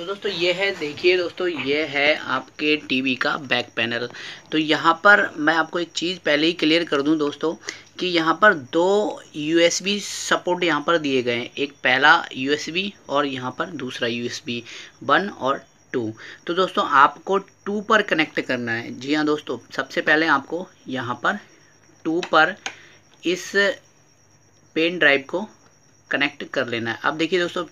तो दोस्तों ये है देखिए दोस्तों ये है आपके टीवी का बैक पैनल तो यहाँ पर मैं आपको एक चीज़ पहले ही क्लियर कर दूँ दोस्तों कि यहाँ पर दो यूएसबी सपोर्ट यहाँ पर दिए गए हैं एक पहला यूएसबी और यहाँ पर दूसरा यूएसबी वन और टू तो दोस्तों आपको टू पर कनेक्ट करना है जी हाँ दोस्तों सबसे पहले आपको यहाँ पर टू पर इस पेन ड्राइव को कनेक्ट कर लेना है अब देखिए दोस्तों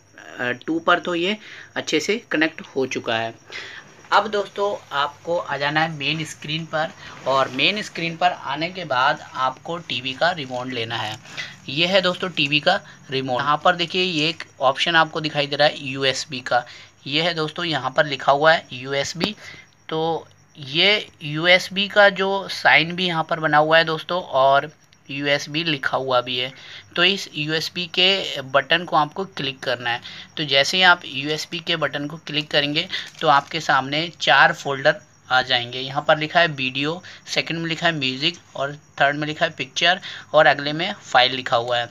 टू पर तो ये अच्छे से कनेक्ट हो चुका है अब दोस्तों आपको आ जाना है मेन स्क्रीन पर और मेन स्क्रीन पर आने के बाद आपको टीवी का रिमोट लेना है ये है दोस्तों टीवी का रिमोट यहाँ पर देखिए ये एक ऑप्शन आपको दिखाई दे रहा है यूएसबी का ये है दोस्तों यहाँ पर लिखा हुआ है यूएसबी तो ये यूएसबी का जो साइन भी यहाँ पर बना हुआ है दोस्तों और यूएसबी लिखा हुआ भी है तो इस यूएसबी के बटन को आपको क्लिक करना है तो जैसे ही आप यूएसबी के बटन को क्लिक करेंगे तो आपके सामने चार फोल्डर आ जाएंगे यहाँ पर लिखा है वीडियो सेकंड में लिखा है म्यूज़िक और थर्ड में लिखा है पिक्चर और अगले में फाइल लिखा हुआ है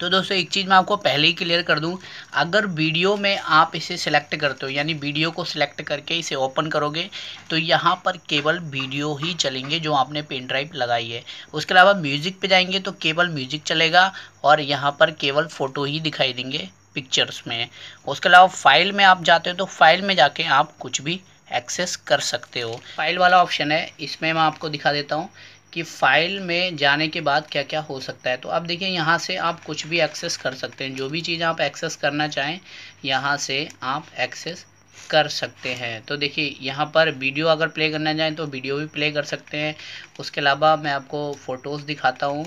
तो दोस्तों एक चीज़ मैं आपको पहले ही क्लियर कर दूं अगर वीडियो में आप इसे सिलेक्ट करते हो यानी वीडियो को सिलेक्ट करके इसे ओपन करोगे तो यहाँ पर केवल वीडियो ही चलेंगे जो आपने पेन ड्राइव लगाई है उसके अलावा म्यूज़िक पे जाएंगे तो केवल म्यूज़िक चलेगा और यहाँ पर केवल फ़ोटो ही दिखाई देंगे पिक्चर्स में उसके अलावा फाइल में आप जाते हो तो फाइल में जाके आप कुछ भी एक्सेस कर सकते हो फाइल वाला ऑप्शन है इसमें मैं आपको दिखा देता हूँ कि फ़ाइल में जाने के बाद क्या क्या हो सकता है तो अब देखिए यहाँ से आप कुछ भी एक्सेस कर सकते हैं जो भी चीज़ आप एक्सेस करना चाहें यहाँ से आप एक्सेस कर सकते हैं तो देखिए यहाँ पर वीडियो अगर प्ले करना चाहें तो वीडियो भी प्ले कर सकते हैं उसके अलावा मैं आपको फ़ोटोज़ दिखाता हूँ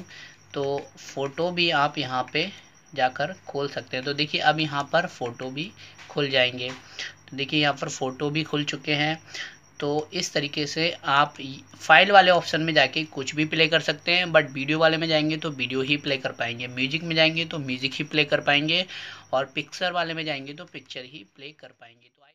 तो फ़ोटो भी आप यहाँ पर जाकर खोल सकते हैं तो देखिए अब यहाँ पर फ़ोटो भी खुल जाएंगे तो देखिए यहाँ पर फ़ोटो भी खुल चुके हैं तो इस तरीके से आप फाइल वाले ऑप्शन में जाके कुछ भी प्ले कर सकते हैं बट वीडियो वाले में जाएंगे तो वीडियो ही प्ले कर पाएंगे म्यूजिक में जाएंगे तो म्यूजिक ही प्ले कर पाएंगे और पिक्चर वाले में जाएंगे तो पिक्चर ही प्ले कर पाएंगे तो